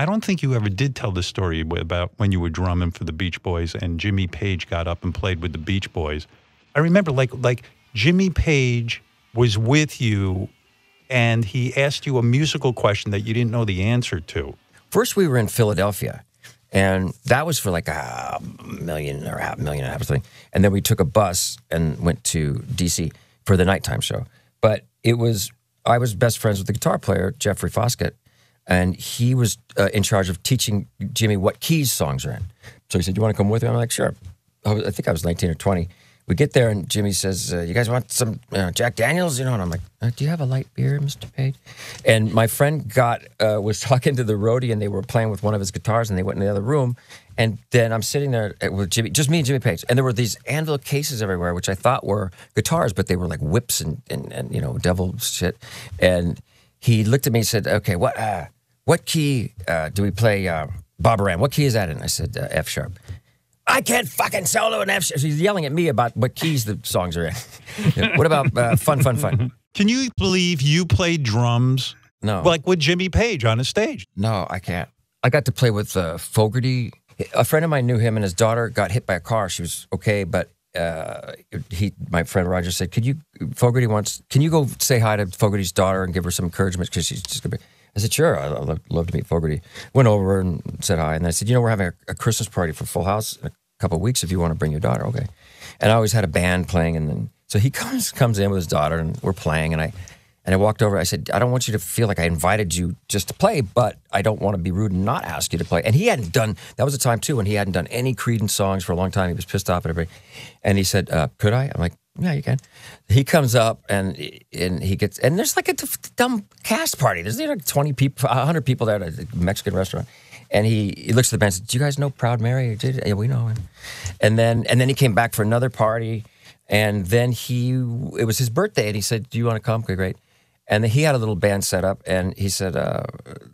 I don't think you ever did tell the story about when you were drumming for the Beach Boys and Jimmy Page got up and played with the Beach Boys. I remember like like Jimmy Page was with you and he asked you a musical question that you didn't know the answer to. First we were in Philadelphia and that was for like a million or half million and a half something. And then we took a bus and went to DC for the nighttime show. But it was I was best friends with the guitar player Jeffrey Foskett and he was uh, in charge of teaching Jimmy what keys songs are in. So he said, "You want to come with me?" I'm like, "Sure." I, was, I think I was 19 or 20. We get there, and Jimmy says, uh, "You guys want some uh, Jack Daniels?" You know, and I'm like, uh, "Do you have a light beer, Mr. Page?" And my friend got uh, was talking to the roadie, and they were playing with one of his guitars, and they went in the other room. And then I'm sitting there uh, with Jimmy, just me and Jimmy Page, and there were these anvil cases everywhere, which I thought were guitars, but they were like whips and and, and you know devil shit. And he looked at me and said, "Okay, what?" Uh, what key uh, do we play uh, Bob Aram? What key is that in? I said, uh, F sharp. I can't fucking solo an F sharp. She's yelling at me about what keys the songs are in. what about uh, Fun, Fun, Fun? Can you believe you played drums? No. Like with Jimmy Page on a stage? No, I can't. I got to play with uh, Fogerty. A friend of mine knew him, and his daughter got hit by a car. She was okay, but uh, he, my friend Roger said, "Could you, Fogerty wants, can you go say hi to Fogerty's daughter and give her some encouragement because she's just gonna be." I said, sure, I'd love, to meet Fogarty. Went over and said hi. And I said, you know, we're having a, a Christmas party for Full House in a couple of weeks if you want to bring your daughter. Okay. And I always had a band playing. And then, so he comes comes in with his daughter and we're playing. And I, and I walked over. I said, I don't want you to feel like I invited you just to play, but I don't want to be rude and not ask you to play. And he hadn't done, that was a time too when he hadn't done any Creedence songs for a long time. He was pissed off at everybody. And he said, uh, Could I? I'm like, yeah, you can. He comes up and and he gets and there's like a dumb cast party. There's like twenty people, hundred people there at a Mexican restaurant, and he, he looks at the band. and says, "Do you guys know Proud Mary? Did yeah, we know him?" And then and then he came back for another party, and then he it was his birthday, and he said, "Do you want to come?" Okay, great. And he had a little band set up, and he said, uh,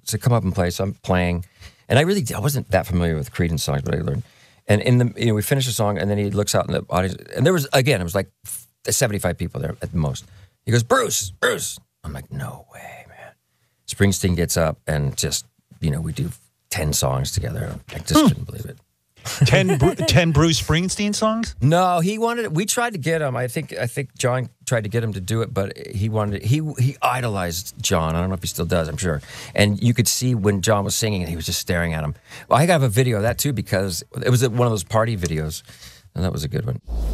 "So come up and play." So I'm playing, and I really I wasn't that familiar with Creedence songs, but I learned. And in the you know we finish the song, and then he looks out in the audience, and there was again it was like seventy five people there at the most. He goes, Bruce, Bruce. I'm like, no way, man. Springsteen gets up and just you know we do ten songs together. I just hmm. couldn't believe it ten, Bru- 10 Bruce Springsteen songs? No, he wanted. We tried to get him. I think. I think John tried to get him to do it, but he wanted. He he idolized John. I don't know if he still does. I'm sure. And you could see when John was singing, and he was just staring at him. Well, I have a video of that too because it was one of those party videos, and that was a good one.